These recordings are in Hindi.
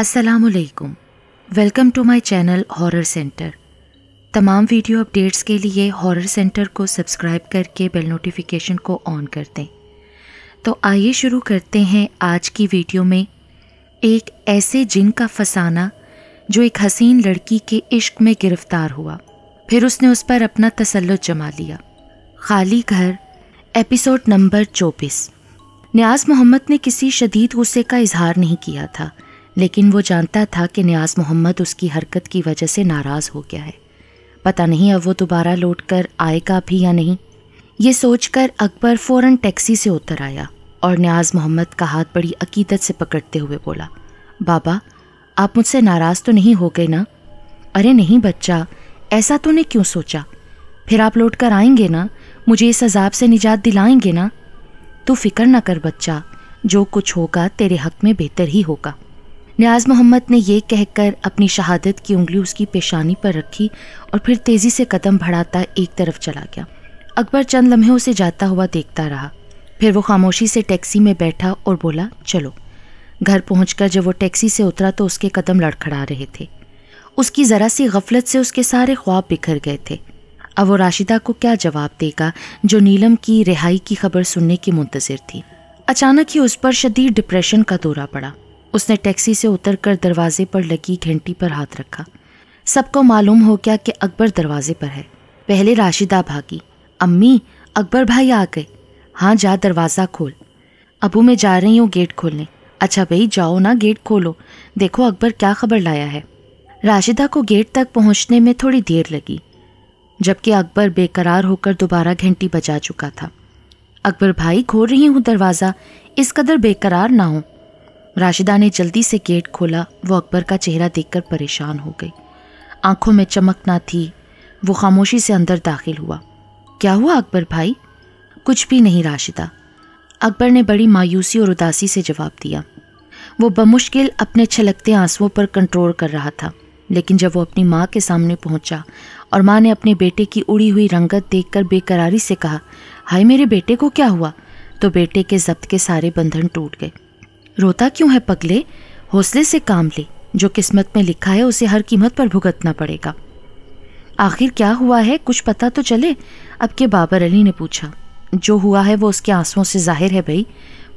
असलकुम welcome to my channel horror centre तमाम वीडियो अपडेट्स के लिए हॉरर सेंटर को सब्सक्राइब करके बेल नोटिफिकेशन को ऑन कर दें तो आइए शुरू करते हैं आज की वीडियो में एक ऐसे जिन का फसाना जो एक हसीन लड़की के इश्क में गिरफ्तार हुआ फिर उसने उस पर अपना तसल्लुत जमा लिया खाली घर एपिसोड नंबर चौबीस न्याज मोहम्मद ने किसी शदीद गुस्से का इजहार नहीं किया था लेकिन वो जानता था कि न्याज मोहम्मद उसकी हरकत की वजह से नाराज़ हो गया है पता नहीं अब वो दोबारा लौट कर आएगा भी या नहीं ये सोचकर अकबर फ़ौरन टैक्सी से उतर आया और न्याज मोहम्मद का हाथ बड़ी अकीदत से पकड़ते हुए बोला बाबा आप मुझसे नाराज़ तो नहीं हो गए ना अरे नहीं बच्चा ऐसा तूने क्यों सोचा फिर आप लौट कर आएंगे ना मुझे इस अजाब से निजात दिलाएंगे ना तू फिक्र ना कर बच्चा जो कुछ होगा तेरे हक में बेहतर ही होगा न्याज मोहम्मद ने यह कहकर अपनी शहादत की उंगली उसकी पेशानी पर रखी और फिर तेज़ी से कदम बढ़ाता एक तरफ चला गया अकबर चंद लम्हे उसे जाता हुआ देखता रहा फिर वो खामोशी से टैक्सी में बैठा और बोला चलो घर पहुँच जब वो टैक्सी से उतरा तो उसके कदम लड़खड़ा रहे थे उसकी ज़रा सी गफलत से उसके सारे ख्वाब बिखर गए थे अब वो राशिदा को क्या जवाब देगा जो नीलम की रिहाई की खबर सुनने की मुंतज़र थी अचानक ही उस पर शदीद डिप्रेशन का दौरा पड़ा उसने टैक्सी से उतरकर दरवाजे पर लगी घंटी पर हाथ रखा सबको मालूम हो गया कि अकबर दरवाजे पर है पहले राशिदा भागी अम्मी अकबर भाई आ गए हाँ जा दरवाज़ा खोल अबू मैं जा रही हूँ गेट खोलने अच्छा भाई जाओ ना गेट खोलो देखो अकबर क्या खबर लाया है राशिदा को गेट तक पहुँचने में थोड़ी देर लगी जबकि अकबर बेकरार होकर दोबारा घंटी बजा चुका था अकबर भाई खोल रही हूँ दरवाज़ा इस कदर बेकरार ना हो राशिदा ने जल्दी से गेट खोला वो अकबर का चेहरा देखकर परेशान हो गई आंखों में चमक ना थी वो खामोशी से अंदर दाखिल हुआ क्या हुआ अकबर भाई कुछ भी नहीं राशिदा अकबर ने बड़ी मायूसी और उदासी से जवाब दिया वो बमुश्किल अपने छलकते आंसुओं पर कंट्रोल कर रहा था लेकिन जब वो अपनी माँ के सामने पहुंचा और माँ ने अपने बेटे की उड़ी हुई रंगत देखकर बेकरारी से कहा हाय मेरे बेटे को क्या हुआ तो बेटे के जब्त के सारे बंधन टूट गए रोता क्यों है पगले हौसले से काम ले जो किस्मत में लिखा है उसे हर कीमत पर भुगतना पड़ेगा आखिर क्या हुआ है कुछ पता तो चले अब के बाबर अली ने पूछा जो हुआ है वो उसके आंसुओं से जाहिर है भाई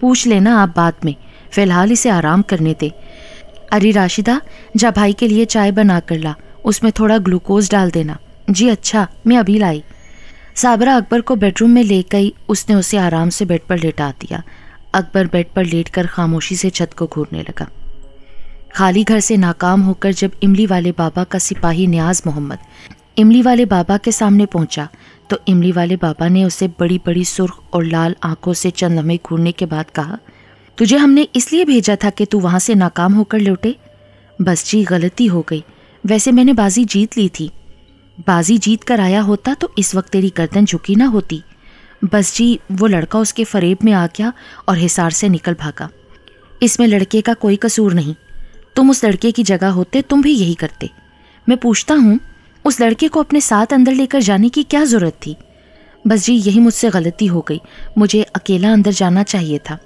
पूछ लेना आप बाद में फ़िलहाल इसे आराम करने दे अरे राशिदा जा भाई के लिए चाय बना कर ला उसमें थोड़ा ग्लूकोज डाल देना जी अच्छा मैं अभी लाई साबरा अकबर को बेडरूम में ले गई उसने उसे आराम से बेड पर लेटा दिया अकबर बेड पर लेटकर खामोशी से छत को घूरने लगा खाली घर से नाकाम होकर जब इमली वाले बाबा का सिपाही न्याज मोहम्मद इमली वाले बाबा के सामने पहुंचा तो इमली वाले बाबा ने उसे बड़ी बड़ी सुर्ख और लाल आंखों से चंद लम्हे घूरने के बाद कहा तुझे हमने इसलिए भेजा था कि तू वहां से नाकाम होकर लौटे बस जी गलती हो गई वैसे मैंने बाजी जीत ली थी बाजी जीत कर आया होता तो इस वक्त तेरी गर्दन झुकी ना होती बस जी वो लड़का उसके फरेब में आ गया और हिसार से निकल भागा इसमें लड़के का कोई कसूर नहीं तुम उस लड़के की जगह होते तुम भी यही करते मैं पूछता हूँ उस लड़के को अपने साथ अंदर लेकर जाने की क्या ज़रूरत थी बस जी यही मुझसे गलती हो गई मुझे अकेला अंदर जाना चाहिए था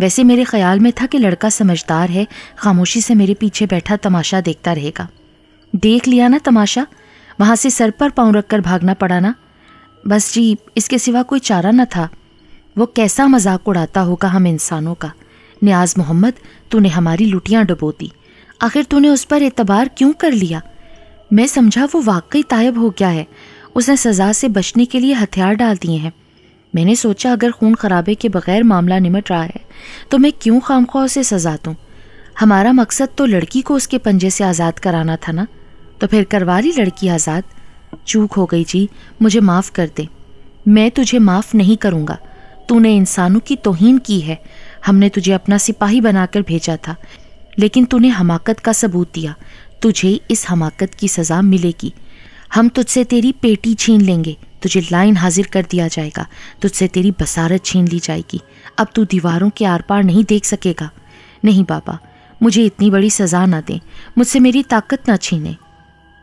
वैसे मेरे ख्याल में था कि लड़का समझदार है खामोशी से मेरे पीछे बैठा तमाशा देखता रहेगा देख लिया ना तमाशा वहाँ से सर पर पाँव रखकर भागना पड़ा ना बस जी इसके सिवा कोई चारा न था वो कैसा मजाक उड़ाता होगा हम इंसानों का न्याज मोहम्मद तूने हमारी लुटियाँ डुबो दी आखिर तूने उस पर एतबार क्यों कर लिया मैं समझा वो वाकई तायब हो गया है उसने सज़ा से बचने के लिए हथियार डाल दिए हैं मैंने सोचा अगर खून खराबे के बगैर मामला निमट रहा है तो मैं क्यों खामखा उसे सज़ा दूँ हमारा मकसद तो लड़की को उसके पंजे से आज़ाद कराना था ना तो फिर करवा ली लड़की आज़ाद चूक हो गई जी मुझे माफ़ कर दे मैं तुझे माफ़ नहीं करूँगा तूने इंसानों की तोहीन की है हमने तुझे अपना सिपाही बनाकर भेजा था लेकिन तूने हमाकत का सबूत दिया तुझे इस हमाकत की सज़ा मिलेगी हम तुझसे तेरी पेटी छीन लेंगे तुझे लाइन हाजिर कर दिया जाएगा तुझसे तेरी बसारत छीन ली जाएगी अब तू दीवारों के आर पार नहीं देख सकेगा नहीं बाबा मुझे इतनी बड़ी सज़ा ना दें मुझसे मेरी ताकत ना छीने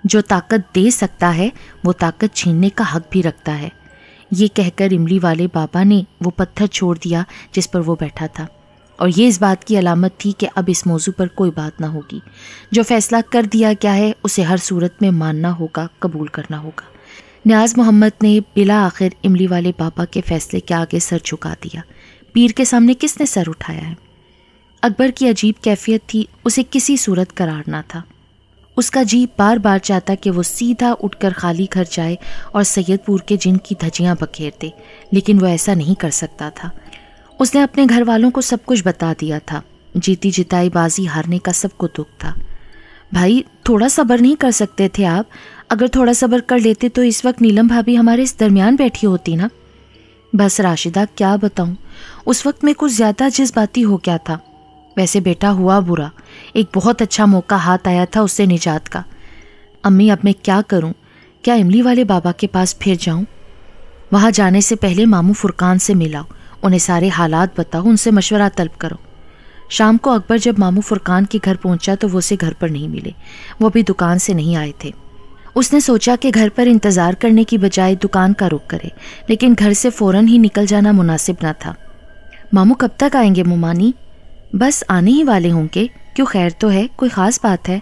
जो ताकत दे सकता है वो ताकत छीनने का हक भी रखता है ये कहकर इमली वाले बाबा ने वो पत्थर छोड़ दिया जिस पर वो बैठा था और ये इस बात की अलामत थी कि अब इस मौजू पर कोई बात ना होगी जो फैसला कर दिया गया है उसे हर सूरत में मानना होगा कबूल करना होगा न्याज मोहम्मद ने बिला आखिर इमली वाले बाबा के फैसले के आगे सर झुका दिया पीर के सामने किसने सर उठाया है अकबर की अजीब कैफियत थी उसे किसी सूरत करार ना था उसका जी बार बार चाहता कि वो सीधा उठकर खाली घर जाए और सैयदपुर के जिन की धजियाँ बखेर दे लेकिन वो ऐसा नहीं कर सकता था उसने अपने घर वालों को सब कुछ बता दिया था जीती जिताई बाजी हारने का सबको दुख था भाई थोड़ा सब्र नहीं कर सकते थे आप अगर थोड़ा सब्र कर लेते तो इस वक्त नीलम भाभी हमारे इस दरमियान बैठी होती ना बस राशिदा क्या बताऊँ उस वक्त मैं कुछ ज़्यादा जज्बाती हो गया था वैसे बेटा हुआ बुरा एक बहुत अच्छा मौका हाथ आया था उससे निजात का अम्मी अब मैं क्या करूं? क्या इमली वाले बाबा के पास फिर जाऊं? वहां जाने से पहले मामू फुरकान से मिलाओ उन्हें सारे हालात बताओ उनसे मशवरा तलब करो शाम को अकबर जब मामू फुरकान के घर पहुंचा तो वो उसे घर पर नहीं मिले वो अभी दुकान से नहीं आए थे उसने सोचा कि घर पर इंतज़ार करने की बजाय दुकान का रुख करे लेकिन घर से फ़ौरन ही निकल जाना मुनासिब ना था मामू कब तक आएंगे मुमानी बस आने ही वाले होंगे क्यों खैर तो है कोई ख़ास बात है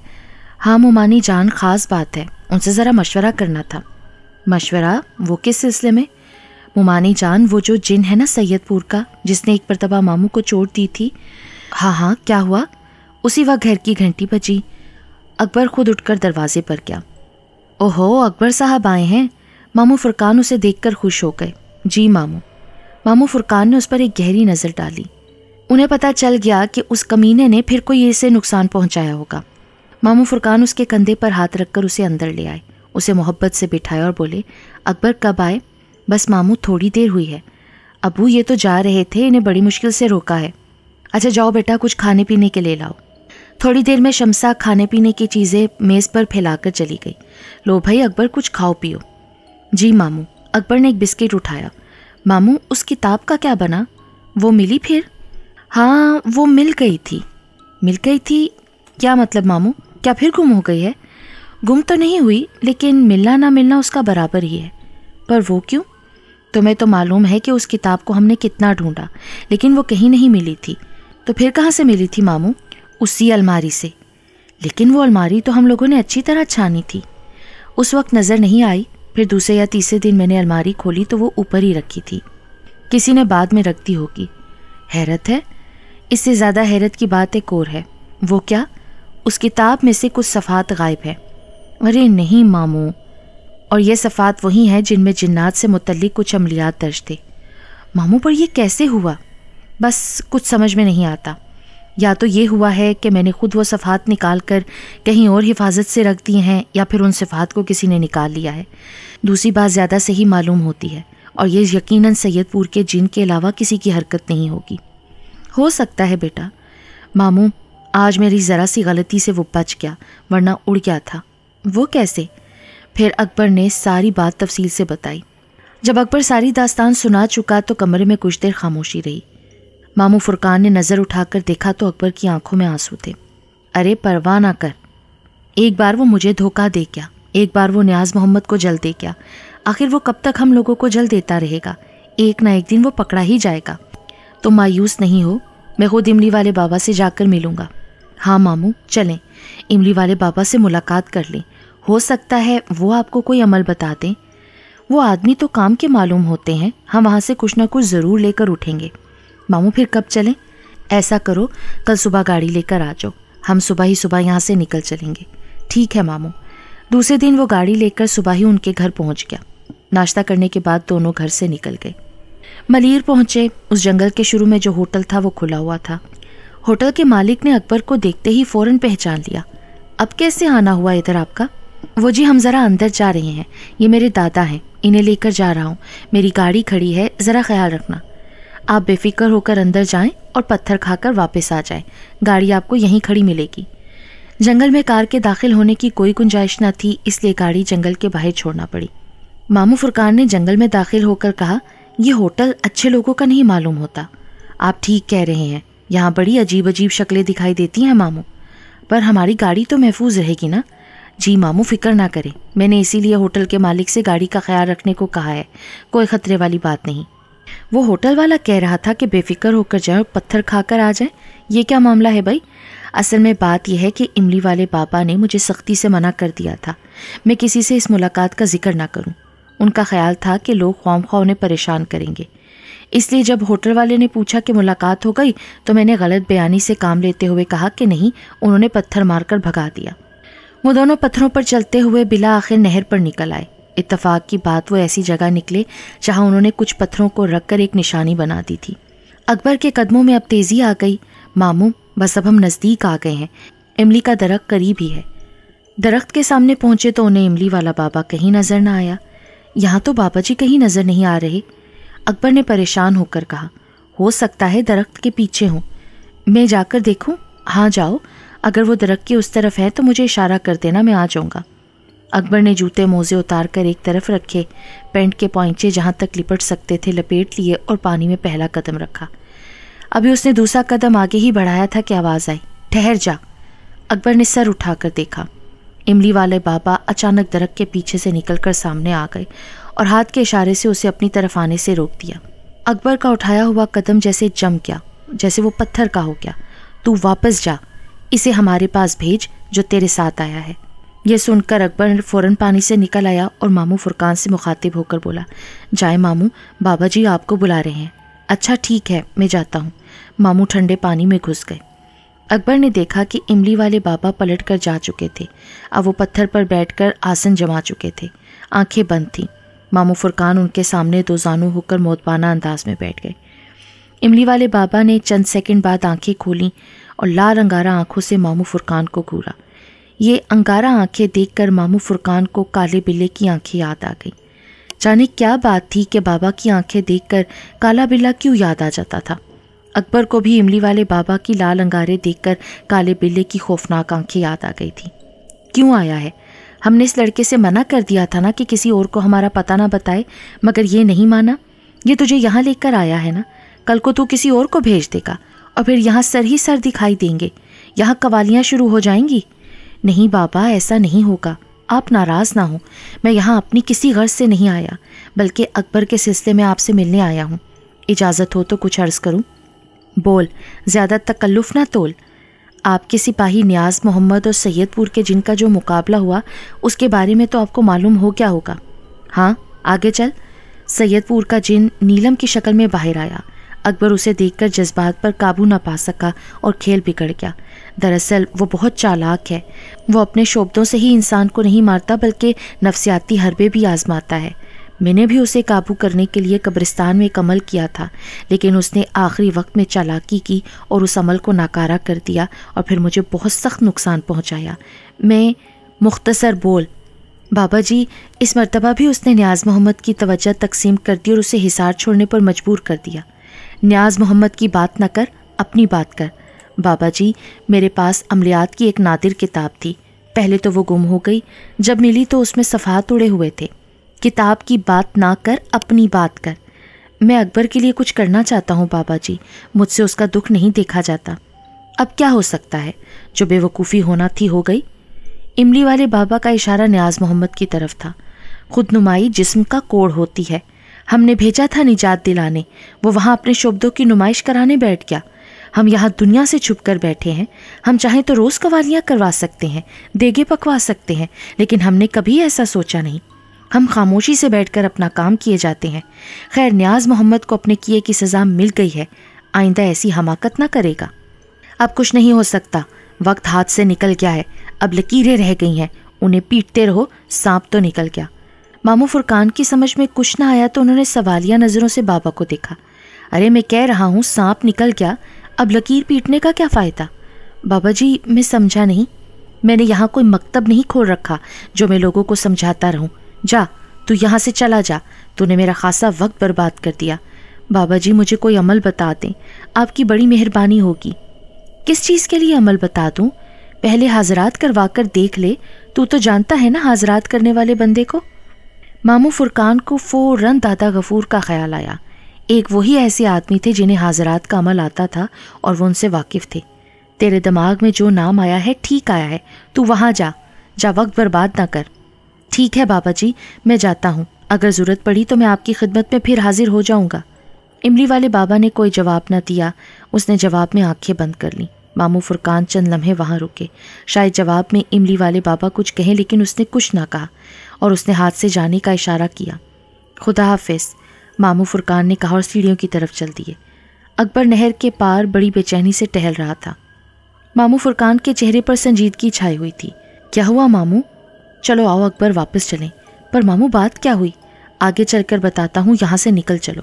हाँ मुमानी जान ख़ास बात है उनसे ज़रा मशवरा करना था मशवरा वो किस सिलसिले में मुमानी जान वो जो जिन है ना सैयदपुर का जिसने एक मरतबा मामू को चोट दी थी हाँ हाँ क्या हुआ उसी वक्त घर की घंटी बजी अकबर खुद उठकर दरवाजे पर गया ओहो अकबर साहब आए हैं मामू फुरकान उसे देखकर खुश हो गए जी मामू मामू फुरकान ने उस पर एक गहरी नज़र डाली उन्हें पता चल गया कि उस कमीने ने फिर कोई इसे नुकसान पहुंचाया होगा मामू फुरकान उसके कंधे पर हाथ रखकर उसे अंदर ले आए उसे मोहब्बत से बिठाया और बोले अकबर कब आए बस मामू थोड़ी देर हुई है अबू ये तो जा रहे थे इन्हें बड़ी मुश्किल से रोका है अच्छा जाओ बेटा कुछ खाने पीने के ले लाओ थोड़ी देर में शमसा खाने पीने की चीज़ें मेज़ पर फैलाकर चली गई लो भाई अकबर कुछ खाओ पियो जी मामू अकबर ने एक बिस्किट उठाया मामू उस किताब का क्या बना वो मिली फिर हाँ वो मिल गई थी मिल गई थी क्या मतलब मामू क्या फिर गुम हो गई है गुम तो नहीं हुई लेकिन मिलना ना मिलना उसका बराबर ही है पर वो क्यों तुम्हें तो मालूम है कि उस किताब को हमने कितना ढूंढा लेकिन वो कहीं नहीं मिली थी तो फिर कहाँ से मिली थी मामू उसी अलमारी से लेकिन वो अलमारी तो हम लोगों ने अच्छी तरह छानी थी उस वक्त नज़र नहीं आई फिर दूसरे या तीसरे दिन मैंने अलमारी खोली तो वो ऊपर ही रखी थी किसी ने बाद में रख दी होगी हैरत है इससे ज़्यादा हैरत की बात एक और है वो क्या उस किताब में से कुछ सफ़ात गायब है अरे नहीं मामू और ये सफ़ात वही हैं जिनमें जिन्नात से मुतलिक कुछ अमलियात दर्ज थे मामू पर यह कैसे हुआ बस कुछ समझ में नहीं आता या तो ये हुआ है कि मैंने खुद वो सफ़ात निकाल कर कहीं और हिफाजत से रख दिए हैं या फिर उन सफ़ात को किसी ने निकाल लिया है दूसरी बात ज़्यादा सही मालूम होती है और ये यकीनन सैदपुर के जिन के अलावा किसी की हरकत नहीं होगी हो सकता है बेटा मामू आज मेरी ज़रा सी गलती से वो बच गया वरना उड़ गया था वो कैसे फिर अकबर ने सारी बात तफसील से बताई जब अकबर सारी दास्तान सुना चुका तो कमरे में कुछ देर खामोशी रही मामू फुरकान ने नज़र उठाकर देखा तो अकबर की आंखों में आंसू थे अरे परवाह ना कर एक बार वो मुझे धोखा दे क्या एक बार वो न्याज मोहम्मद को जल दे क्या आखिर वो कब तक हम लोगों को जल देता रहेगा एक ना एक दिन वो पकड़ा ही जाएगा तुम तो मायूस नहीं हो मैं खुद इमली वाले बाबा से जाकर मिलूंगा हाँ मामू चलें इमली वाले बाबा से मुलाकात कर लें हो सकता है वो आपको कोई अमल बता दें वो आदमी तो काम के मालूम होते हैं हम वहाँ से कुछ ना कुछ ज़रूर लेकर उठेंगे मामू फिर कब चलें ऐसा करो कल सुबह गाड़ी लेकर आ जाओ हम सुबह ही सुबह यहाँ से निकल चलेंगे ठीक है मामू दूसरे दिन वो गाड़ी लेकर सुबह ही उनके घर पहुँच गया नाश्ता करने के बाद दोनों घर से निकल गए मलिर पहुंचे उस जंगल के शुरू में जो होटल था वो खुला हुआ था होटल के मालिक ने अकबर को देखते ही फ़ौरन पहचान लिया अब कैसे आना हुआ इधर आपका वो जी हम ज़रा अंदर जा रहे हैं ये मेरे दादा हैं इन्हें लेकर जा रहा हूँ मेरी गाड़ी खड़ी है ज़रा ख्याल रखना आप बेफिक्र होकर अंदर जाएं और पत्थर खाकर वापस आ जाएं। गाड़ी आपको यहीं खड़ी मिलेगी जंगल में कार के दाखिल होने की कोई गुंजाइश न थी इसलिए गाड़ी जंगल के बाहर छोड़ना पड़ी मामू फुरकान ने जंगल में दाखिल होकर कहा ये होटल अच्छे लोगों का नहीं मालूम होता आप ठीक कह रहे हैं यहाँ बड़ी अजीब अजीब शक्लें दिखाई देती हैं मामू पर हमारी गाड़ी तो महफूज रहेगी ना जी मामू फिक्र ना करें मैंने इसीलिए होटल के मालिक से गाड़ी का ख्याल रखने को कहा है कोई ख़तरे वाली बात नहीं वो होटल वाला कह रहा था कि बेफिक्र होकर जाए और पत्थर खाकर आ जाए ये क्या मामला है भाई असल में बात यह है कि इमली वाले पापा ने मुझे सख्ती से मना कर दिया था मैं किसी से इस मुलाकात का जिक्र ना करूं उनका ख्याल था कि लोग ख्वाम खा उन्हें परेशान करेंगे इसलिए जब होटल वाले ने पूछा कि मुलाकात हो गई तो मैंने गलत बयानी से काम लेते हुए कहा कि नहीं उन्होंने पत्थर मारकर भगा दिया वो दोनों पत्थरों पर चलते हुए बिला आखिर नहर पर निकल आए इतफाक की बात वो ऐसी जगह निकले जहाँ उन्होंने कुछ पत्थरों को रखकर एक निशानी बना दी थी अकबर के कदमों में अब तेजी आ गई मामू बस अब हम नज़दीक आ गए हैं इमली का दरख्त करीब ही है दरख्त के सामने पहुंचे तो उन्हें इमली वाला बाबा कहीं नजर न आया यहाँ तो बाबा जी कहीं नज़र नहीं आ रहे अकबर ने परेशान होकर कहा हो सकता है दरख्त के पीछे हों मैं जाकर देखूँ हाँ जाओ अगर वो दरख्त के उस तरफ है तो मुझे इशारा कर देना मैं आ जाऊँगा अकबर ने जूते मोजे उतार कर एक तरफ रखे पेंट के पॉइंचे जहाँ तक लिपट सकते थे लपेट लिए और पानी में पहला कदम रखा अभी उसने दूसरा कदम आगे ही बढ़ाया था कि आवाज़ आई ठहर जा अकबर ने सर उठाकर देखा इमली वाले बाबा अचानक दरख के पीछे से निकलकर सामने आ गए और हाथ के इशारे से उसे अपनी तरफ आने से रोक दिया अकबर का उठाया हुआ कदम जैसे जम गया जैसे वो पत्थर का हो गया तू वापस जा इसे हमारे पास भेज जो तेरे साथ आया है यह सुनकर अकबर फ़ौरन पानी से निकल आया और मामू फुरकान से मुखातिब होकर बोला जाए मामू बाबा जी आपको बुला रहे हैं अच्छा ठीक है मैं जाता हूँ मामू ठंडे पानी में घुस गए अकबर ने देखा कि इमली वाले बाबा पलट कर जा चुके थे अब वो पत्थर पर बैठकर आसन जमा चुके थे आंखें बंद थीं मामू फुरकान उनके सामने दो जानू होकर मौतबाना अंदाज में बैठ गए इमली वाले बाबा ने चंद सेकंड बाद आंखें खोलीं और लाल अंगारा आंखों से मामू फुरकान को घूरा ये अंगारा आंखें देखकर मामू फुरकान को काले बिल्ले की आंखें याद आ गई जाने क्या बात थी कि बाबा की आंखें देखकर काला बिल्ला क्यों याद आ जाता था अकबर को भी इमली वाले बाबा की लाल अंगारे देखकर काले बिल्ले की खौफनाक आंखें याद आ गई थी क्यों आया है हमने इस लड़के से मना कर दिया था ना कि किसी और को हमारा पता ना बताए मगर ये नहीं माना ये तुझे यहाँ लेकर आया है ना कल को तू किसी और को भेज देगा और फिर यहाँ सर ही सर दिखाई देंगे यहाँ कवालियाँ शुरू हो जाएंगी नहीं बाबा ऐसा नहीं होगा आप नाराज़ ना हो मैं यहाँ अपनी किसी गर्ज से नहीं आया बल्कि अकबर के सिलसिले में आपसे मिलने आया हूँ इजाज़त हो तो कुछ अर्ज़ करूँ बोल ज़्यादा तकल्लुफ़ ना तोल आपके सिपाही न्याज मोहम्मद और सैयदपुर के जिनका जो मुकाबला हुआ उसके बारे में तो आपको मालूम हो क्या होगा हाँ आगे चल सैयदपुर का जिन नीलम की शक्ल में बाहर आया अकबर उसे देखकर जज्बात पर काबू ना पा सका और खेल बिगड़ गया दरअसल वो बहुत चालाक है वो अपने शोब्दों से ही इंसान को नहीं मारता बल्कि नफसियाती हरबे भी आजमाता है मैंने भी उसे काबू करने के लिए कब्रिस्तान में एक अमल किया था लेकिन उसने आखिरी वक्त में चालाकी की और उस अमल को नाकारा कर दिया और फिर मुझे बहुत सख्त नुकसान पहुंचाया मैं मुख्तसर बोल बाबा जी इस मरतबा भी उसने न्याज मोहम्मद की तवज्जो तकसीम कर दी और उसे हिसार छोड़ने पर मजबूर कर दिया न्याज मोहम्मद की बात न कर अपनी बात कर बाबा जी मेरे पास अमलियात की एक नादिर किताब थी पहले तो वो गुम हो गई जब मिली तो उसमें सफ़ा उड़े हुए थे किताब की बात ना कर अपनी बात कर मैं अकबर के लिए कुछ करना चाहता हूँ बाबा जी मुझसे उसका दुख नहीं देखा जाता अब क्या हो सकता है जो बेवकूफ़ी होना थी हो गई इमली वाले बाबा का इशारा न्याज मोहम्मद की तरफ था खुदनुमाई जिस्म का कोड़ होती है हमने भेजा था निजात दिलाने वो वहाँ अपने शब्दों की नुमाइश कराने बैठ गया हम यहाँ दुनिया से छुप कर बैठे हैं हम चाहें तो रोज़ कवालियाँ करवा सकते हैं देगे पकवा सकते हैं लेकिन हमने कभी ऐसा सोचा नहीं हम खामोशी से बैठकर अपना काम किए जाते हैं खैर न्याज मोहम्मद को अपने किए की सज़ा मिल गई है आइंदा ऐसी हमाकत ना करेगा अब कुछ नहीं हो सकता वक्त हाथ से निकल गया है अब लकीरें रह गई हैं उन्हें पीटते रहो सांप तो निकल गया मामू फुरकान की समझ में कुछ ना आया तो उन्होंने सवालिया नज़रों से बाबा को देखा अरे मैं कह रहा हूँ सांप निकल गया अब लकीर पीटने का क्या फ़ायदा बाबा जी मैं समझा नहीं मैंने यहाँ कोई मकतब नहीं खोल रखा जो मैं लोगों को समझाता रहूँ जा तू यहाँ से चला जा तूने मेरा खासा वक्त बर्बाद कर दिया बाबा जी मुझे कोई अमल बता दें आपकी बड़ी मेहरबानी होगी किस चीज़ के लिए अमल बता दूँ पहले हाजरात करवा कर देख ले तू तो जानता है ना हाजरात करने वाले बंदे को मामू फुरकान को फ़ौरन दादा गफूर का ख्याल आया एक वही ऐसे आदमी थे जिन्हें हाजरात का अमल आता था और वो उनसे वाकिफ़ थे तेरे दिमाग में जो नाम आया है ठीक आया है तू वहाँ जा जा वक्त बर्बाद ना कर ठीक है बाबा जी मैं जाता हूँ अगर ज़रूरत पड़ी तो मैं आपकी खिदमत में फिर हाजिर हो जाऊँगा इमली वाले बाबा ने कोई जवाब ना दिया उसने जवाब में आंखें बंद कर लीं मामू फुरकान चंद लम्हे वहाँ रुके शायद जवाब में इमली वाले बाबा कुछ कहें लेकिन उसने कुछ ना कहा और उसने हाथ से जाने का इशारा किया खुदा हाफिज मामू फुरकान ने कहा और सीढ़ियों की तरफ चल दिए अकबर नहर के पार बड़ी बेचैनी से टहल रहा था मामू फुरकान के चेहरे पर संजीदगी छाई हुई थी क्या हुआ मामू चलो आओ अकबर वापस चलें पर मामू बात क्या हुई आगे चलकर बताता हूँ यहाँ से निकल चलो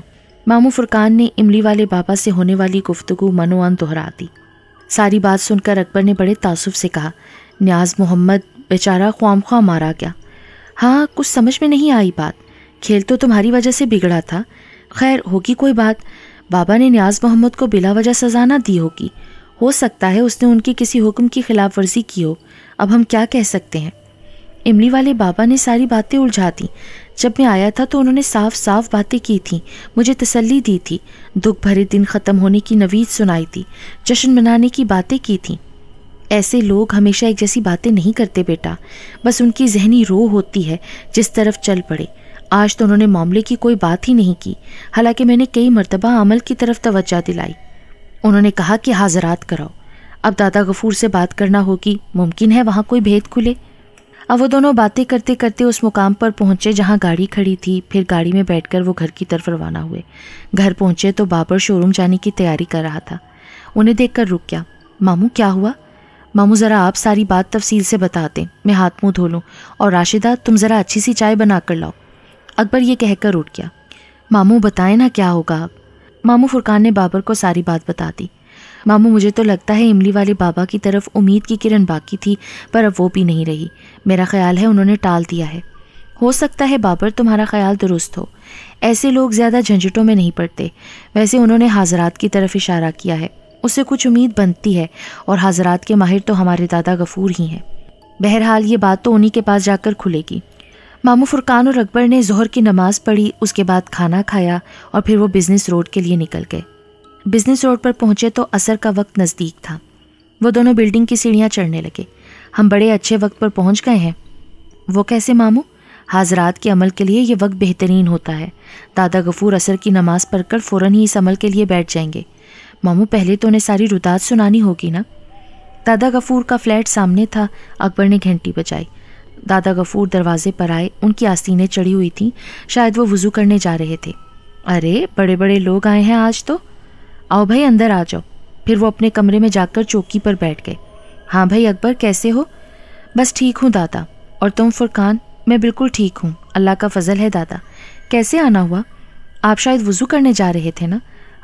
मामू फुरकान ने इमली वाले बाबा से होने वाली गुफ्तगु मनोअन दोहरा दी सारी बात सुनकर अकबर ने बड़े तासुब से कहा न्याज मोहम्मद बेचारा ख्वाम ख्वा मारा गया हाँ कुछ समझ में नहीं आई बात खेल तो तुम्हारी वजह से बिगड़ा था खैर होगी कोई बात बाबा ने न्याज मोहम्मद को बिला वजह सजा ना दी होगी हो सकता है उसने उनकी किसी हुक्म की खिलाफ वर्जी की हो अब हम क्या कह सकते हैं इमली वाले बाबा ने सारी बातें उलझा दी जब मैं आया था तो उन्होंने साफ साफ बातें की थी मुझे तसल्ली दी थी दुख भरे दिन ख़त्म होने की नवीद सुनाई थी जश्न मनाने की बातें की थी ऐसे लोग हमेशा एक जैसी बातें नहीं करते बेटा बस उनकी जहनी रो होती है जिस तरफ चल पड़े आज तो उन्होंने मामले की कोई बात ही नहीं की हालांकि मैंने कई मरतबा अमल की तरफ तवज्जा दिलाई उन्होंने कहा कि हाजरात कराओ अब दादा गफूर से बात करना होगी मुमकिन है वहाँ कोई भेद खुले अब वो दोनों बातें करते करते उस मुकाम पर पहुंचे जहां गाड़ी खड़ी थी फिर गाड़ी में बैठकर वो घर की तरफ रवाना हुए घर पहुंचे तो बाबर शोरूम जाने की तैयारी कर रहा था उन्हें देखकर रुक गया मामू क्या हुआ मामू ज़रा आप सारी बात तफसील से बताते मैं हाथ मुँह धो लूँ और राशिदा तुम ज़रा अच्छी सी चाय बना कर लाओ अकबर ये कहकर उठ गया मामू बताएं ना क्या होगा आप मामू फुरकान ने बाबर को सारी बात बता दी मामू मुझे तो लगता है इमली वाले बाबा की तरफ उम्मीद की किरण बाकी थी पर अब वो भी नहीं रही मेरा ख्याल है उन्होंने टाल दिया है हो सकता है बाबर तुम्हारा ख्याल दुरुस्त हो ऐसे लोग ज़्यादा झंझटों में नहीं पड़ते वैसे उन्होंने हाजरात की तरफ इशारा किया है उससे कुछ उम्मीद बनती है और हाजरात के माहिर तो हमारे दादा गफूर ही हैं बहरहाल ये बात तो उन्हीं के पास जाकर खुलेगी मामू फुरकान और अकबर ने जहर की नमाज़ पढ़ी उसके बाद खाना खाया और फिर वो बिज़नेस रोड के लिए निकल गए बिजनेस रोड पर पहुंचे तो असर का वक्त नज़दीक था वो दोनों बिल्डिंग की सीढ़ियाँ चढ़ने लगे हम बड़े अच्छे वक्त पर पहुंच गए हैं वो कैसे मामू हाजरात के अमल के लिए ये वक्त बेहतरीन होता है दादा गफूर असर की नमाज़ पढ़कर फ़ौरन ही इस अमल के लिए बैठ जाएंगे मामू पहले तो उन्हें सारी रुदात सुनानी होगी ना दादा गफूर का फ्लैट सामने था अकबर ने घंटी बजाई दादा गफूर दरवाजे पर आए उनकी आस्तीनें चढ़ी हुई थीं शायद वो वज़ू करने जा रहे थे अरे बड़े बड़े लोग आए हैं आज तो आओ भाई अंदर आ जाओ फिर वो अपने कमरे में जाकर चौकी पर बैठ गए हाँ भाई अकबर कैसे हो बस ठीक हूँ दादा और तुम फुरकान मैं बिल्कुल ठीक हूँ अल्लाह का फजल है दादा कैसे आना हुआ आप शायद वज़ू करने जा रहे थे ना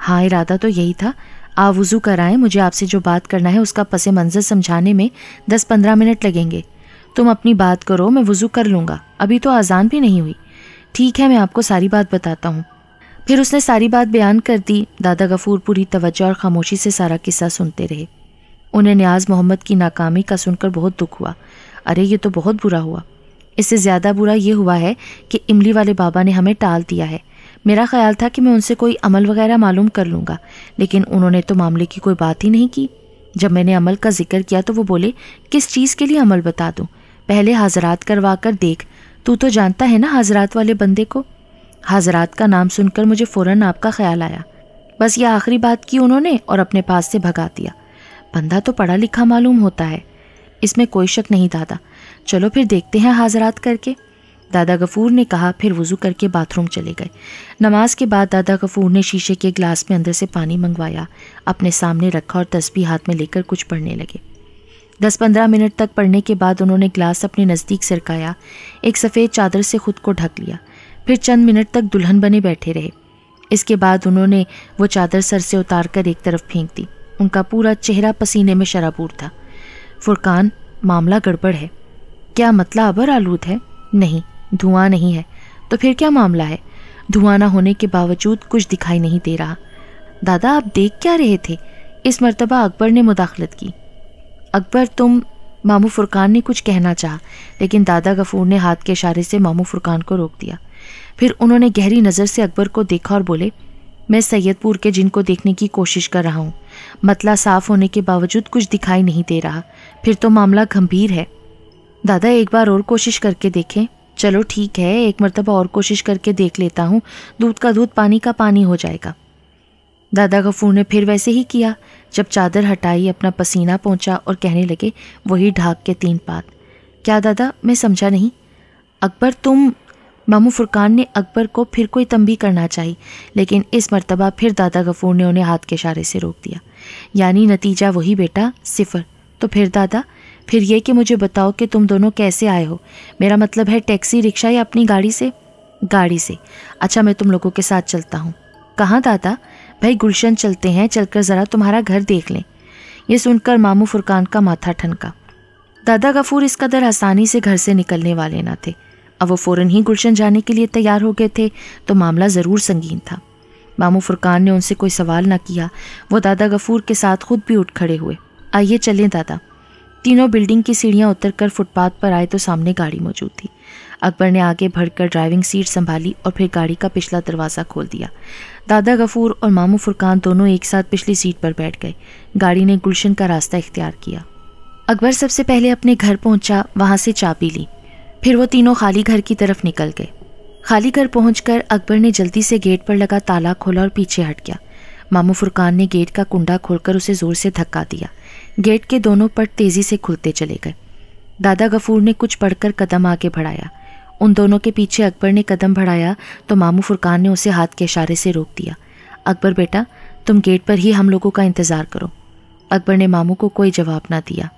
हाँ इरादा तो यही था आप वज़ू कराएं मुझे आपसे जो बात करना है उसका पस मंज़र समझाने में दस पंद्रह मिनट लगेंगे तुम अपनी बात करो मैं वज़ू कर लूँगा अभी तो आज़ान भी नहीं हुई ठीक है मैं आपको सारी बात बताता हूँ फिर उसने सारी बात बयान कर दी दादा गफूर पूरी तवज्जो और खामोशी से सारा किस्सा सुनते रहे उन्हें न्याज मोहम्मद की नाकामी का सुनकर बहुत दुख हुआ अरे ये तो बहुत बुरा हुआ इससे ज़्यादा बुरा ये हुआ है कि इमली वाले बाबा ने हमें टाल दिया है मेरा ख्याल था कि मैं उनसे कोई अमल वगैरह मालूम कर लूँगा लेकिन उन्होंने तो मामले की कोई बात ही नहीं की जब मैंने अमल का जिक्र किया तो वो बोले किस चीज़ के लिए अमल बता दूँ पहले हाजरात करवा कर देख तू तो जानता है ना हाजरात वाले बंदे को हजरात का नाम सुनकर मुझे फ़ौरन आपका ख्याल आया बस यह आखिरी बात की उन्होंने और अपने पास से भगा दिया बंदा तो पढ़ा लिखा मालूम होता है इसमें कोई शक नहीं दादा चलो फिर देखते हैं हाजरात करके दादा गफूर ने कहा फिर वज़ू करके बाथरूम चले गए नमाज के बाद दादा गफूर ने शीशे के गिलास में अंदर से पानी मंगवाया अपने सामने रखा और तस्बी हाथ में लेकर कुछ पढ़ने लगे दस पंद्रह मिनट तक पढ़ने के बाद उन्होंने गिलास अपने नज़दीक सरकाया एक सफ़ेद चादर से खुद को ढक लिया फिर चंद मिनट तक दुल्हन बने बैठे रहे इसके बाद उन्होंने वो चादर सर से उतार कर एक तरफ फेंक दी उनका पूरा चेहरा पसीने में शराबूर था फुरकान मामला गड़बड़ है क्या मतला अबर आलूद है नहीं धुआं नहीं है तो फिर क्या मामला है धुआं ना होने के बावजूद कुछ दिखाई नहीं दे रहा दादा आप देख क्या रहे थे इस मरतबा अकबर ने मुदाखलत की अकबर तुम मामू फुरकान ने कुछ कहना चाहा लेकिन दादा गफूर ने हाथ के इशारे से मामू फुरकान को रोक दिया फिर उन्होंने गहरी नज़र से अकबर को देखा और बोले मैं सैयदपुर के जिन को देखने की कोशिश कर रहा हूँ मतला साफ होने के बावजूद कुछ दिखाई नहीं दे रहा फिर तो मामला गंभीर है दादा एक बार और कोशिश करके देखें चलो ठीक है एक मरतबा और कोशिश करके देख लेता हूँ दूध का दूध पानी का पानी हो जाएगा दादा गफूर ने फिर वैसे ही किया जब चादर हटाई अपना पसीना पहुंचा और कहने लगे वही ढाक के तीन पात क्या दादा मैं समझा नहीं अकबर तुम मामू फुरकान ने अकबर को फिर कोई तंबी करना चाहिए लेकिन इस मरतबा फिर दादा गफूर ने उन्हें हाथ के इशारे से रोक दिया यानी नतीजा वही बेटा सिफर तो फिर दादा फिर यह कि मुझे बताओ कि तुम दोनों कैसे आए हो मेरा मतलब है टैक्सी रिक्शा या अपनी गाड़ी से गाड़ी से अच्छा मैं तुम लोगों के साथ चलता हूँ कहाँ दादा भाई गुलशन चलते हैं चलकर ज़रा तुम्हारा घर देख लें यह सुनकर मामू फुरकान का माथा ठनका दादा गफूर इस कदर आसानी से घर से निकलने वाले ना थे अब वो फ़ौर ही गुलशन जाने के लिए तैयार हो गए थे तो मामला ज़रूर संगीन था मामू फुरकान ने उनसे कोई सवाल ना किया वो दादा गफूर के साथ खुद भी उठ खड़े हुए आइए चलें दादा तीनों बिल्डिंग की सीढ़ियाँ उतर कर फुटपाथ पर आए तो सामने गाड़ी मौजूद थी अकबर ने आगे बढ़कर ड्राइविंग सीट संभाली और फिर गाड़ी का पिछला दरवाज़ा खोल दिया दादा गफूर और मामू फुरकान दोनों एक साथ पिछली सीट पर बैठ गए गाड़ी ने गुलशन का रास्ता इख्तियार किया अकबर सबसे पहले अपने घर पहुंचा वहां से चाबी ली फिर वो तीनों खाली घर की तरफ निकल गए खाली घर पहुंचकर अकबर ने जल्दी से गेट पर लगा ताला खोला और पीछे हट गया मामू फुरकान ने गेट का कुंडा खोलकर उसे ज़ोर से धक्का दिया गेट के दोनों पट तेज़ी से खुलते चले गए दादा गफूर ने कुछ पढ़कर कदम आगे बढ़ाया उन दोनों के पीछे अकबर ने कदम बढ़ाया तो मामू फुरकान ने उसे हाथ के इशारे से रोक दिया अकबर बेटा तुम गेट पर ही हम लोगों का इंतज़ार करो अकबर ने मामू को कोई जवाब ना दिया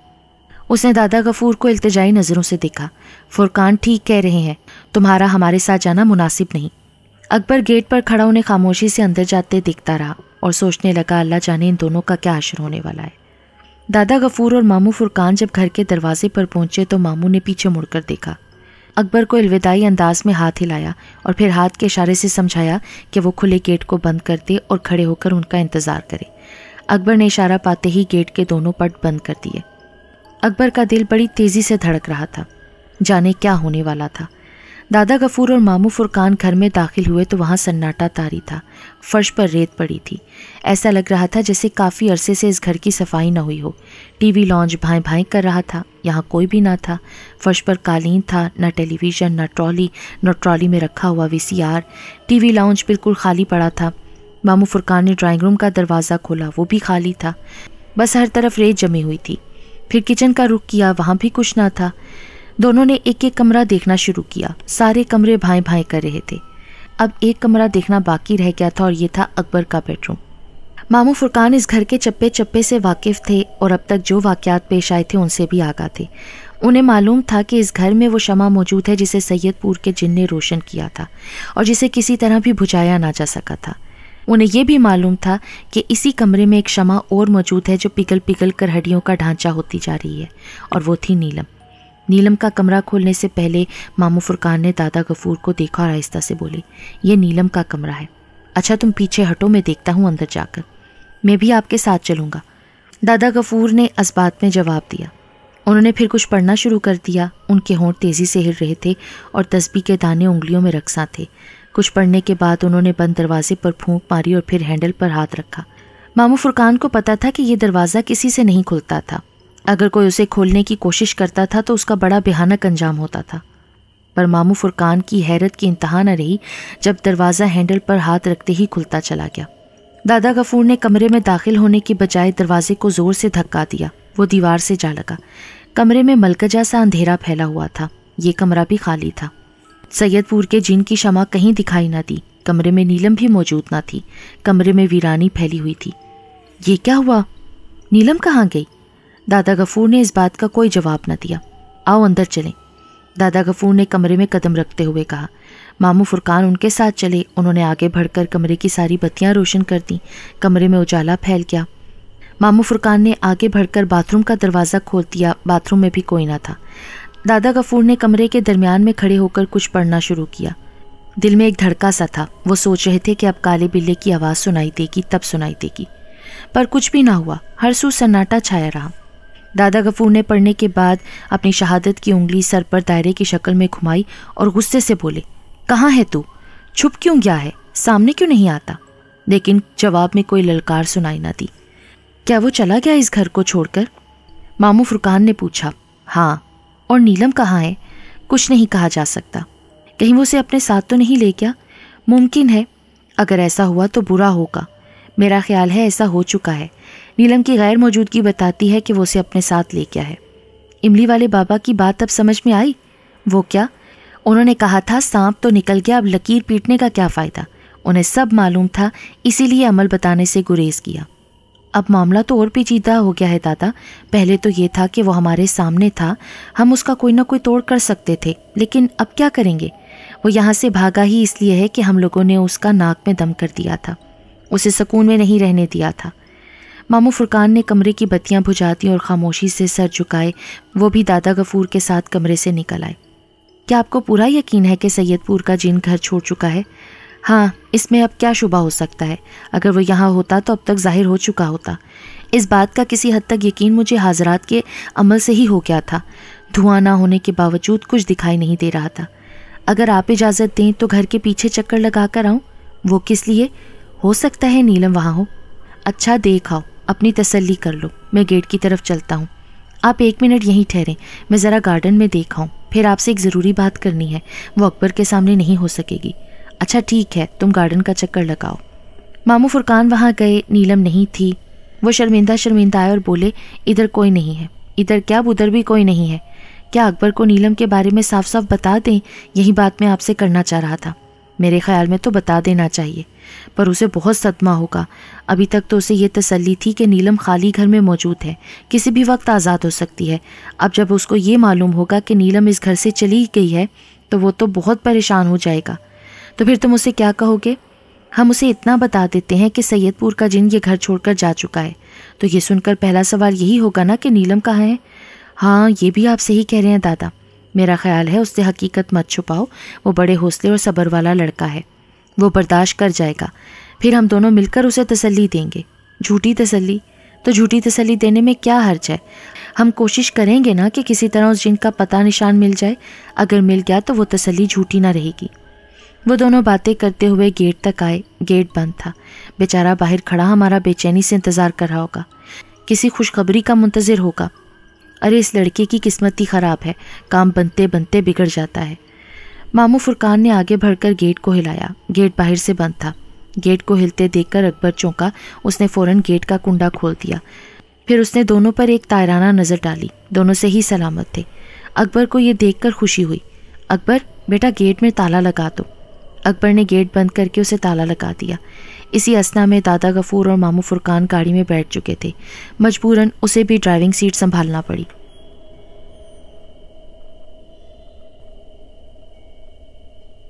उसने दादा गफूर को अल्तजाई नज़रों से देखा फुरकान ठीक कह रहे हैं तुम्हारा हमारे साथ जाना मुनासिब नहीं अकबर गेट पर खड़ा उन्हें खामोशी से अंदर जाते देखता रहा और सोचने लगा अल्लाह जाने इन दोनों का क्या अशर होने वाला है दादा गफूर और मामू फुरकान जब घर के दरवाजे पर पहुंचे तो मामू ने पीछे मुड़कर देखा अकबर को अलविदाई अंदाज में हाथ हिलाया और फिर हाथ के इशारे से समझाया कि वो खुले गेट को बंद कर दे और खड़े होकर उनका इंतज़ार करे अकबर ने इशारा पाते ही गेट के दोनों पट बंद कर दिए अकबर का दिल बड़ी तेज़ी से धड़क रहा था जाने क्या होने वाला था दादा गफूर और मामू फुरकान घर में दाखिल हुए तो वहाँ सन्नाटा तारी था फर्श पर रेत पड़ी थी ऐसा लग रहा था जैसे काफ़ी अरसे से इस घर की सफाई न हुई हो टीवी लॉन्च भाई भाई कर रहा था यहाँ कोई भी ना था फर्श पर कालीन था न टेलीविज़न न ट्रॉली न ट्रॉली में रखा हुआ वीसीआर टीवी लॉन्च बिल्कुल खाली पड़ा था मामू फुरकान ने ड्राइंग रूम का दरवाज़ा खोला वो भी खाली था बस हर तरफ रेत जमी हुई थी फिर किचन का रुख किया वहाँ भी कुछ ना था दोनों ने एक एक कमरा देखना शुरू किया सारे कमरे भाई भाई कर रहे थे अब एक कमरा देखना बाकी रह गया था और ये था अकबर का बेडरूम मामू फुरकान इस घर के चप्पे चप्पे से वाकिफ थे और अब तक जो वाक़ात पेश आए थे उनसे भी आगा थे उन्हें मालूम था कि इस घर में वो शमा मौजूद है जिसे सैयदपुर के जिन ने रोशन किया था और जिसे किसी तरह भी बुझाया ना जा सका था उन्हें यह भी मालूम था कि इसी कमरे में एक शमा और मौजूद है जो पिघल पिघल कर हड्डियों का ढांचा होती जा रही है और वो थी नीलम नीलम का कमरा खोलने से पहले मामू फुरकान ने दादा गफूर को देखा और आहिस्ता से बोली ये नीलम का कमरा है अच्छा तुम पीछे हटो मैं देखता हूँ अंदर जाकर मैं भी आपके साथ चलूँगा दादा गफूर ने बात में जवाब दिया उन्होंने फिर कुछ पढ़ना शुरू कर दिया उनके होंठ तेज़ी से हिल रहे थे और तस्बी के दाने उंगलियों में रकसा थे कुछ पढ़ने के बाद उन्होंने बंद दरवाजे पर फूंक मारी और फिर हैंडल पर हाथ रखा मामू फुरकान को पता था कि यह दरवाज़ा किसी से नहीं खुलता था अगर कोई उसे खोलने की कोशिश करता था तो उसका बड़ा भयानक अंजाम होता था पर मामू फुरकान की हैरत की इंतहा न रही जब दरवाज़ा हैंडल पर हाथ रखते ही खुलता चला गया दादा गफूर ने कमरे में दाखिल होने के बजाय दरवाजे को ज़ोर से धक्का दिया वो दीवार से जा लगा कमरे में मलकजा सा अंधेरा फैला हुआ था ये कमरा भी खाली था सैयदपुर के जिन की शमा कहीं दिखाई ना दी कमरे में नीलम भी मौजूद ना थी कमरे में वीरानी फैली हुई थी ये क्या हुआ नीलम कहाँ गई दादा गफूर ने इस बात का कोई जवाब ना दिया आओ अंदर चलें दादा गफूर ने कमरे में कदम रखते हुए कहा मामू फुरकान उनके साथ चले उन्होंने आगे बढ़कर कमरे की सारी बत्तियां रोशन कर दी कमरे में उजाला फैल गया मामू फुरकान ने आगे बढ़कर बाथरूम का दरवाज़ा खोल दिया बाथरूम में भी कोई ना था दादा गफूर ने कमरे के दरमियान में खड़े होकर कुछ पढ़ना शुरू किया दिल में एक धड़का सा था वो सोच रहे थे कि अब काले बिल्ले की आवाज़ सुनाई देगी तब सुनाई देगी पर कुछ भी ना हुआ हर सू सन्नाटा छाया रहा दादा गफूर ने पढ़ने के बाद अपनी शहादत की उंगली सर पर दायरे की शक्ल में घुमाई और गुस्से से बोले कहाँ है तू छुप क्यों गया है सामने क्यों नहीं आता लेकिन जवाब में कोई ललकार सुनाई ना दी क्या वो चला गया इस घर को छोड़कर मामू फुरकान ने पूछा हाँ और नीलम कहाँ है कुछ नहीं कहा जा सकता कहीं वो उसे अपने साथ तो नहीं ले गया मुमकिन है अगर ऐसा हुआ तो बुरा होगा मेरा ख्याल है ऐसा हो चुका है नीलम की गैर मौजूदगी बताती है कि वो उसे अपने साथ ले गया है इमली वाले बाबा की बात अब समझ में आई वो क्या उन्होंने कहा था सांप तो निकल गया अब लकीर पीटने का क्या फ़ायदा उन्हें सब मालूम था इसीलिए अमल बताने से गुरेज किया अब मामला तो और पेचीदा हो गया है दादा पहले तो ये था कि वो हमारे सामने था हम उसका कोई ना कोई तोड़ कर सकते थे लेकिन अब क्या करेंगे वो यहाँ से भागा ही इसलिए है कि हम लोगों ने उसका नाक में दम कर दिया था उसे सुकून में नहीं रहने दिया था मामू फुरकान ने कमरे की बत्तियाँ बुझा दी और खामोशी से सर झुकाए वो भी दादा गफूर के साथ कमरे से निकल आए क्या आपको पूरा यकीन है कि सैयदपुर का जिन घर छोड़ चुका है हाँ इसमें अब क्या शुबा हो सकता है अगर वो यहाँ होता तो अब तक जाहिर हो चुका होता इस बात का किसी हद तक यकीन मुझे हाजरात के अमल से ही हो गया था धुआं ना होने के बावजूद कुछ दिखाई नहीं दे रहा था अगर आप इजाज़त दें तो घर के पीछे चक्कर लगा कर आऊँ वो किस लिए हो सकता है नीलम वहाँ हो अच्छा देख आओ अपनी तसल्ली कर लो मैं गेट की तरफ चलता हूँ आप एक मिनट यहीं ठहरें मैं ज़रा गार्डन में देख आऊँ फिर आपसे एक ज़रूरी बात करनी है वो अकबर के सामने नहीं हो सकेगी अच्छा ठीक है तुम गार्डन का चक्कर लगाओ मामू फुरकान वहाँ गए नीलम नहीं थी वो शर्मिंदा शर्मिंदा आए और बोले इधर कोई नहीं है इधर क्या उधर भी कोई नहीं है क्या अकबर को नीलम के बारे में साफ साफ बता दें यही बात मैं आपसे करना चाह रहा था मेरे ख्याल में तो बता देना चाहिए पर उसे बहुत सदमा होगा अभी तक तो उसे यह तसल्ली थी कि नीलम खाली घर में मौजूद है किसी भी वक्त आज़ाद हो सकती है अब जब उसको ये मालूम होगा कि नीलम इस घर से चली गई है तो वो तो बहुत परेशान हो जाएगा तो फिर तुम उसे क्या कहोगे हम उसे इतना बता देते हैं कि सैयदपुर का जिन ये घर छोड़कर जा चुका है तो ये सुनकर पहला सवाल यही होगा ना कि नीलम कहाँ है हाँ ये भी आप सही कह रहे हैं दादा मेरा ख्याल है उससे हकीकत मत छुपाओ वो बड़े हौसले और सब्र वाला लड़का है वो बर्दाश्त कर जाएगा फिर हम दोनों मिलकर उसे तसल्ली देंगे झूठी तसल्ली तो झूठी तसली देने में क्या हर्ज है हम कोशिश करेंगे ना कि किसी तरह उस जिन का पता निशान मिल जाए अगर मिल गया तो वो तसली झूठी ना रहेगी वो दोनों बातें करते हुए गेट तक आए गेट बंद था बेचारा बाहर खड़ा हमारा बेचैनी से इंतज़ार कर रहा होगा किसी खुशखबरी का मुंतज़र होगा अरे इस लड़के की किस्मत ही ख़राब है काम बनते बनते बिगड़ जाता है मामू फुरकान ने आगे बढ़कर गेट को हिलाया गेट बाहर से बंद था गेट को हिलते देखकर अकबर चौंका उसने फ़ौरन गेट का कुंडा खोल दिया फिर उसने दोनों पर एक तायराना नज़र डाली दोनों से ही सलामत थे अकबर को यह देखकर खुशी हुई अकबर बेटा गेट में ताला लगा दो अकबर ने गेट बंद करके उसे ताला लगा दिया इसी असना में दादा गफूर और मामू फुरकान गाड़ी में बैठ चुके थे मजबूरन उसे भी ड्राइविंग सीट संभालना पड़ी